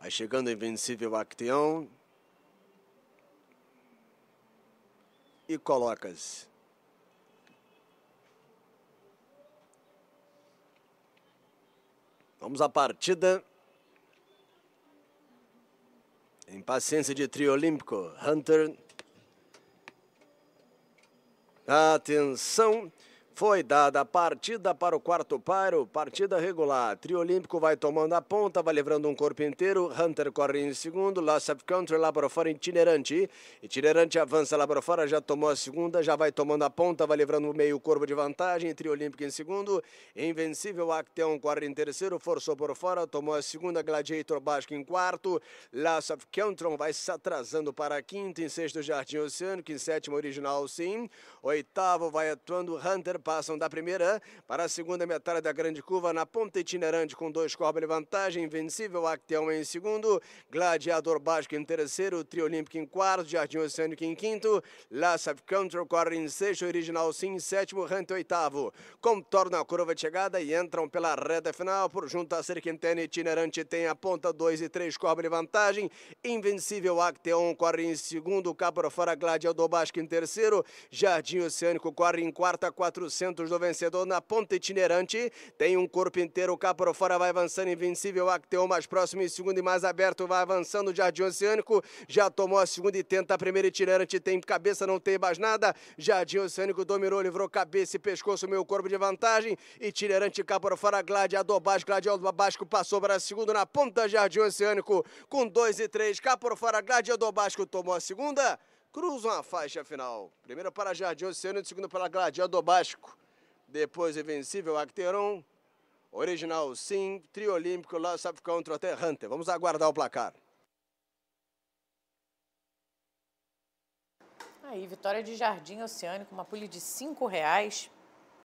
Vai chegando o invencível Acteão. E colocas. Vamos à partida. Em paciência de trio olímpico, Hunter. Atenção. Foi dada a partida para o quarto paro, partida regular. Trio Olímpico vai tomando a ponta, vai levando um corpo inteiro. Hunter corre em segundo, Last of Country lá para fora, itinerante. Itinerante avança lá para fora, já tomou a segunda, já vai tomando a ponta, vai levando o meio corpo de vantagem. Trio Olímpico em segundo, Invencível Acteon corre em terceiro, forçou por fora, tomou a segunda, Gladiator Basque em quarto. Last of Country vai se atrasando para quinto, em sexto Jardim Oceânico, em sétimo Original Sim. Oitavo vai atuando Hunter passam da primeira para a segunda metade da grande curva na ponta itinerante com dois corpos de vantagem, Invencível Acteon em segundo, Gladiador Basco em terceiro, Trio Olímpico em quarto, Jardim Oceânico em quinto, Lass of Country Corre em sexto, Original Sim em sétimo, Hunt em oitavo. Contornam a curva de chegada e entram pela reta final por junto a Serquentena Itinerante tem a ponta 2 e 3 corpos de vantagem, Invencível Acteon corre em segundo, Cabro Fora Gladiador Basco em terceiro, Jardim Oceânico corre em quarta, 400 centros do vencedor na ponta itinerante. Tem um corpo inteiro cá por fora, vai avançando invencível. Acteon mais próximo e segundo e mais aberto, vai avançando. Jardim Oceânico já tomou a segunda e tenta a primeira itinerante. Tem cabeça, não tem mais nada. Jardim Oceânico dominou, livrou cabeça e pescoço, meu corpo de vantagem. Itinerante cá por fora, Gladiador Basco, Gladiador Basco passou para segundo na ponta. Jardim Oceânico com 2 e 3 cá por fora, Gladiador Basco tomou a segunda cruzam a faixa final. Primeiro para Jardim Oceano, segundo para Gladiador do Basco. Depois Invencível Acteron, Original Sim, Trio Olímpico, Lá sabe Contra até Hunter. Vamos aguardar o placar. Aí, vitória de Jardim Oceânico, uma pulha de R$ reais